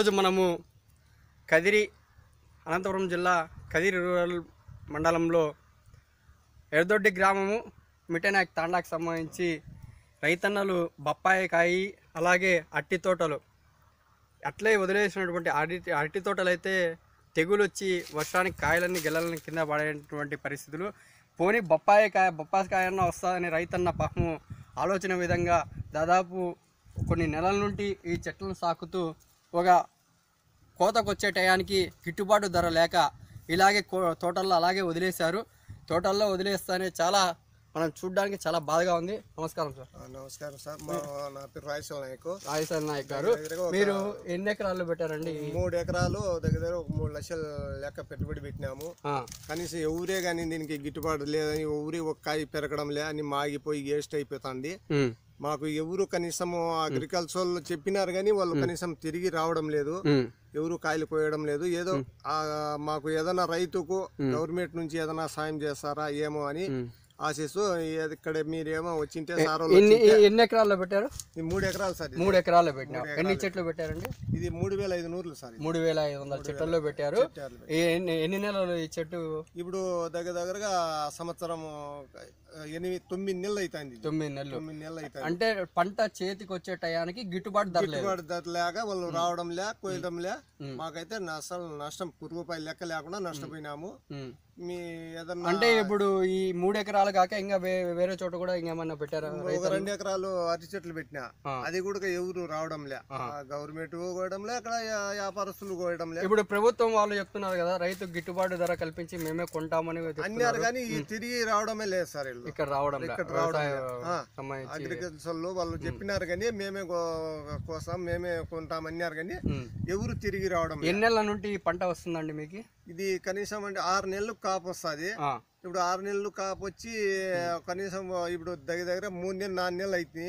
ఈరోజు మనము కదిరి అనంతపురం జిల్లా కదిరి రూరల్ మండలంలో ఎడదొడ్డి గ్రామము మిఠనాక్ తాండాకు సంబంధించి రైతన్నలు బొప్పాయి కాయి అలాగే అట్టి తోటలు అట్లే వదిలేసినటువంటి అరటి అరటి తోటలు అయితే తెగులు వచ్చి వర్షానికి కాయలన్నీ గెలలని కింద పడేటువంటి పరిస్థితులు పోనీ బొప్పాయి కాయ బొప్పాయి కాయన్నా వస్తుందని రైతన్న పాపము ఆలోచన విధంగా దాదాపు కొన్ని నెలల నుండి ఈ చెట్లను సాకుతూ ఒక కోతకొచ్చే టయానికి గిట్టుబాటు ధర లేక ఇలాగే తోటల్లో అలాగే వదిలేశారు తోటల్లో వదిలేస్తానే చాలా మనం చూడడానికి చాలా బాధగా ఉంది నమస్కారం సార్ నమస్కారం సార్ నా పేరు రాయసల్ నాయక్ రాయసల్ నాయక్ గారు మీరు ఎన్ని ఎకరాలు పెట్టారండి మూడు ఎకరాలు దగ్గర దగ్గర ఒక మూడు లక్షల లెక్క పెట్టుబడి పెట్టినాము కనీసం ఎవరే కానీ దీనికి గిట్టుబాటు లేదని ఎవరి ఒక్క పెరగడం లే అని మాగిపోయి వేస్ట్ అయిపోతుంది మాకు ఎవరు కనీసం అగ్రికల్చర్ చెప్పినారు కానీ వాళ్ళు కనీసం తిరిగి రావడం లేదు ఎవరు కాయలు కోయడం లేదు ఏదో మాకు ఏదైనా రైతుకు గవర్నమెంట్ నుంచి ఏదైనా సాయం చేస్తారా ఏమో అని ఆశీస్సు ఇక్కడ మీరేమో వచ్చింటే సార్ ఎన్ని ఎన్ని ఎకరాల్లో పెట్టారు మూడు ఎకరాలు సార్ మూడు ఎకరాల్లో పెట్టినా ఎన్ని చెట్లు పెట్టారండి ఇది మూడు వేల ఐదు నూరులు సార్ మూడు వేల ఐదు వందల చెట్లలో పెట్టారు ఎన్ని నెలలు ఈ చెట్టు ఇప్పుడు దగ్గర దగ్గరగా సంవత్సరం ఎనిమిది తొమ్మిది నెలలు అవుతుంది తొమ్మిది నెలలు తొమ్మిది నెలలు అయితే అంటే పంట చేతికి వచ్చే టయానికి గిట్టుబాటు ధర గిట్టుబాటు ధర లేక వాళ్ళు రావడం లే కోయడం లే మాకైతే నష్టం నష్టం పురుగుపై లెక్క లేకుండా నష్టపోయినాము మీ ఏదన్నా అంటే ఇప్పుడు ఈ మూడు ఎకరాలు కాక ఇంకా వేరే చోట కూడా ఇంకేమన్నా పెట్టారా ఒక రెండు ఎకరాలు అరటి చెట్లు పెట్టినా అది కూడా ఎవరు రావడం లే గవర్నమెంట్ కోయడం లే అక్కడ వ్యాపారస్తులు కోయడం లే ఇప్పుడు ప్రభుత్వం వాళ్ళు చెప్తున్నారు కదా రైతు గిట్టుబాటు ధర కల్పించి మేమే కొంటామని అన్నారు కానీ తిరిగి రావడమే లేదు సార్ ఇక్కడ రావడం ఇక్కడ రావడం అగ్రికల్చర్ లో వాళ్ళు చెప్పినారు కానీ మేమే కోసం మేమే కొంటామన్నారు కానీ ఎవరు తిరిగి రావడం ఎన్నెల నుండి పంట వస్తుందండి మీకు ఇది కనీసం అంటే ఆరు నెలలకు కాపు వస్తుంది ఇప్పుడు ఆరు నెలలు కాపు వచ్చి కనీసం ఇప్పుడు దగ్గర దగ్గర మూడు నెలలు నాలుగు నెలలు అయితే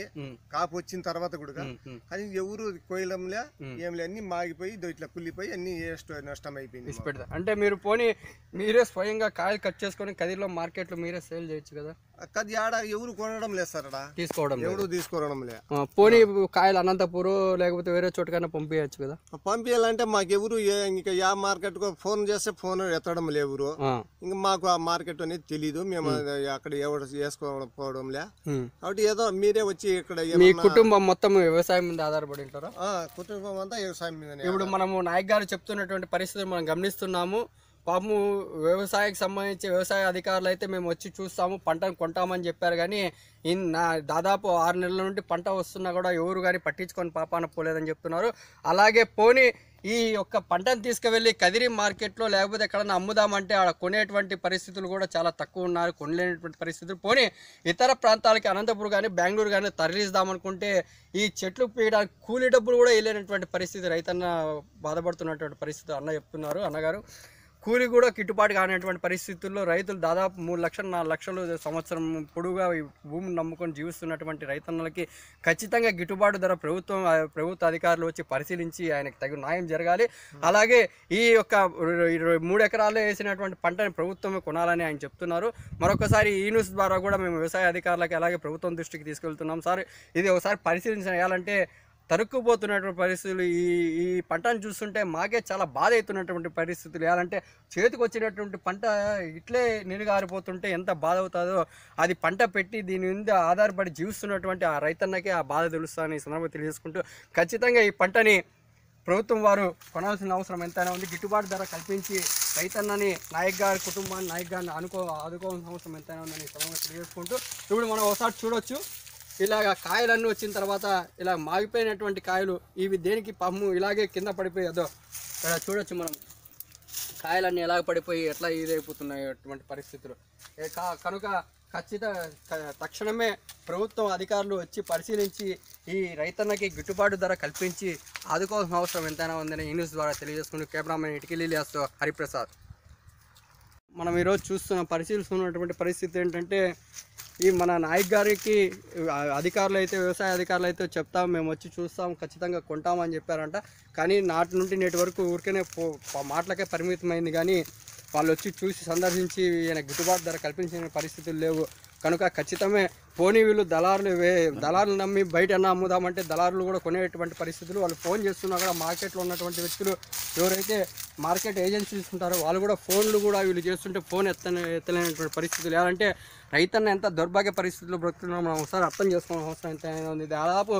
కాపు వచ్చిన తర్వాత కూడా కానీ ఎవరు కోయడంలే ఏంలే అన్ని మాగిపోయి ఇట్లా కుల్లిపోయి అన్ని నష్టం అయిపోయింది అంటే మీరు పోనీ మీరే స్వయంగా కాయలు కట్ చేసుకొని కదిలో మార్కెట్ లో మీరే సేల్ చేయొచ్చు కదా కది ఆడ ఎవరు కొనడం లేదు సార్ తీసుకోవడం ఎవరు తీసుకోవడం లేదు పోనీ కాయలు అనంతపురం లేకపోతే వేరే చోటుకైనా పంపించచ్చు కదా పంపించాలంటే మాకు ఎవరు ఇంకా యా మార్కెట్ ఫోన్ చేస్తే ఫోన్ ఎత్తడం లేవురు ఇంకా మాకు ఆ మార్కెట్ ఏమిటో అనేది తెలియదు మేము అక్కడ ఎవరు లే కాబట్టి ఏదో మీరే వచ్చి ఇక్కడ మీ కుటుంబం మొత్తం వ్యవసాయం మీద ఆధారపడి ఉంటారా కుటుంబం అంతా వ్యవసాయం మీద ఇప్పుడు మనము నాయక్ గారు చెప్తున్నటువంటి పరిస్థితులు మనం గమనిస్తున్నాము పాము వ్యవసాయకు సంబంధించి వ్యవసాయ అధికారులు అయితే మేము వచ్చి చూస్తాము పంటను కొంటామని చెప్పారు కానీ ఇన్ దాదాపు ఆరు నెలల నుండి పంట వస్తున్నా కూడా ఎవరు కానీ పట్టించుకొని పాపాన పోలేదని చెప్తున్నారు అలాగే పోని ఈ యొక్క పంటను తీసుకువెళ్ళి కదిరి మార్కెట్లో లేకపోతే ఎక్కడన్నా అమ్ముదామంటే ఆడ కొనేటువంటి పరిస్థితులు కూడా చాలా తక్కువ ఉన్నారు కొనలేనటువంటి పరిస్థితులు పోనీ ఇతర ప్రాంతాలకి అనంతపురం కానీ బెంగళూరు కానీ తరలిస్తామనుకుంటే ఈ చెట్లు పీయడానికి కూలీ డబ్బులు కూడా వెళ్ళేటటువంటి పరిస్థితి రైతన్న బాధపడుతున్నటువంటి పరిస్థితి అన్న చెప్తున్నారు అన్నగారు కూలి కూడా గిట్టుబాటు కానటువంటి పరిస్థితుల్లో రైతులు దాదాపు మూడు లక్షలు నాలుగు లక్షలు సంవత్సరం పొడుగా ఈ భూమిని నమ్ముకొని జీవిస్తున్నటువంటి రైతన్నలకి ఖచ్చితంగా గిట్టుబాటు ధర ప్రభుత్వం ప్రభుత్వ అధికారులు వచ్చి పరిశీలించి ఆయనకు తగిన న్యాయం జరగాలి అలాగే ఈ యొక్క మూడు ఎకరాల్లో వేసినటువంటి పంటని ప్రభుత్వం కొనాలని ఆయన చెప్తున్నారు మరొకసారి ఈ న్యూస్ ద్వారా కూడా మేము వ్యవసాయ అధికారులకి అలాగే ప్రభుత్వం దృష్టికి తీసుకెళ్తున్నాం సార్ ఇది ఒకసారి పరిశీలించాలంటే తరుక్కుపోతున్నటువంటి పరిస్థితులు ఈ ఈ పంటను చూస్తుంటే మాకే చాలా బాధ అవుతున్నటువంటి పరిస్థితులు ఎలాంటే చేతికి వచ్చినటువంటి పంట ఇట్లే నిరుగారిపోతుంటే ఎంత బాధ అవుతుందో అది పంట పెట్టి దీని మీద ఆధారపడి జీవిస్తున్నటువంటి ఆ రైతన్నకే ఆ బాధ తెలుస్తుందని ఈ సందర్భంగా తెలియజేసుకుంటూ ఖచ్చితంగా ఈ పంటని ప్రభుత్వం వారు కొనాల్సిన అవసరం ఎంతైనా ఉంది గిట్టుబాటు ధర కల్పించి రైతన్నని నాయక్ గారి కుటుంబాన్ని నాయక్ గారిని అనుకో ఆదుకోవాల్సిన అవసరం ఎంతైనా ఉందని ఈ సందర్భంగా తెలియజేసుకుంటూ ఇప్పుడు మనం ఒకసారి చూడొచ్చు ఇలాగ కాయలన్నీ వచ్చిన తర్వాత ఇలా మాగిపోయినటువంటి కాయలు ఇవి దేనికి పమ్ము ఇలాగే కింద పడిపోయేదో ఇక్కడ చూడొచ్చు మనం కాయలన్నీ ఎలా పడిపోయి ఎట్లా ఇదైపోతున్నాయి అటువంటి పరిస్థితులు కనుక ఖచ్చిత తక్షణమే ప్రభుత్వం అధికారులు వచ్చి పరిశీలించి ఈ రైతన్నకి గిట్టుబాటు ధర కల్పించి ఆదుకోవాల్సిన అవసరం ఎంతైనా ఉందని ఈ న్యూస్ ద్వారా తెలియజేసుకుంటూ కెమెరామెన్ ఇటుకలీ లేస్తో హరిప్రసాద్ మనం ఈరోజు చూస్తున్న పరిశీలిస్తున్నటువంటి పరిస్థితి ఏంటంటే ఈ మన నాయక్ గారికి అధికారులు అయితే వ్యవసాయ అధికారులు అయితే చెప్తాం మేము వచ్చి చూస్తాం ఖచ్చితంగా కొంటామని చెప్పారంట కానీ నాటి నుండి నేటి వరకు ఊరికనే మాటలకే పరిమితమైంది కానీ వాళ్ళు వచ్చి చూసి సందర్శించి ఈయన గిట్టుబాటు ధర కల్పించిన పరిస్థితులు లేవు కనుక ఖచ్చితమే పోనీ వీళ్ళు దళారులు వే దళారులు నమ్మి బయట అన్న అమ్ముదామంటే దళారులు కూడా కొనేటువంటి పరిస్థితులు వాళ్ళు ఫోన్ చేస్తున్నా కూడా మార్కెట్లో ఉన్నటువంటి వ్యక్తులు ఎవరైతే మార్కెట్ ఏజెన్సీస్ ఉంటారో వాళ్ళు కూడా ఫోన్లు కూడా వీళ్ళు చేస్తుంటే ఫోన్ ఎత్తనే ఎత్తలేనటువంటి పరిస్థితులు ఏదంటే రైతన్న ఎంత దౌర్భాగ్య పరిస్థితులు బ్రతుకుతున్నాం మనం ఒకసారి అర్థం చేసుకోవడం అవసరం ఎంత ఉంది దాదాపు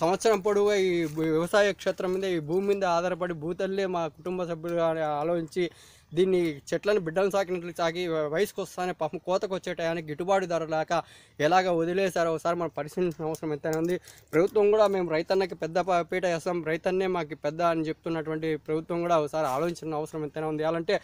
సంవత్సరం పొడవుగా ఈ వ్యవసాయ క్షేత్రం మీద ఈ భూమి మీద ఆధారపడి భూతల్లే మా కుటుంబ సభ్యులు ఆలోచించి దీన్ని చెట్లను బిడ్డలు సాకినట్లు సాగి వయసుకు వస్తానే పాపం కోతకు వచ్చే టయానికి గిట్టుబాటు ధర లేక ఎలాగ వదిలేశారో ఒకసారి మనం పరిశీలించిన అవసరం ఎంతైనా ఉంది ప్రభుత్వం కూడా మేము రైతన్నకి పెద్ద పీట వేస్తాం రైతన్నే మాకు పెద్ద అని చెప్తున్నటువంటి ప్రభుత్వం కూడా ఒకసారి ఆలోచించిన అవసరం ఎంతైనా ఉంది అలాంటే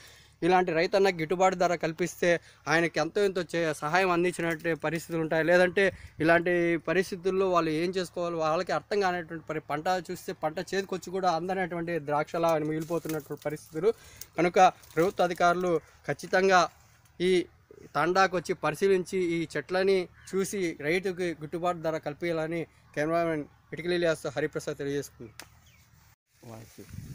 ఇలాంటి రైతన్న గిట్టుబాటు ధర కల్పిస్తే ఆయనకి ఎంతో ఎంతో సహాయం అందించినటువంటి పరిస్థితులు ఉంటాయి లేదంటే ఇలాంటి పరిస్థితుల్లో వాళ్ళు ఏం చేసుకోవాలి వాళ్ళకి అర్థం కానటువంటి పంట చూస్తే పంట చేతికొచ్చి కూడా అందనటువంటి ద్రాక్షలా మిగిలిపోతున్నటువంటి పరిస్థితులు కనుక ప్రభుత్వ అధికారులు ఖచ్చితంగా ఈ తండాకు వచ్చి పరిశీలించి ఈ చెట్లని చూసి రైతుకి గిట్టుబాటు ధర కల్పించాలని కెమెరామెన్ ఇటుకలీలాస్ హరిప్రసాద్ తెలియజేసుకుంది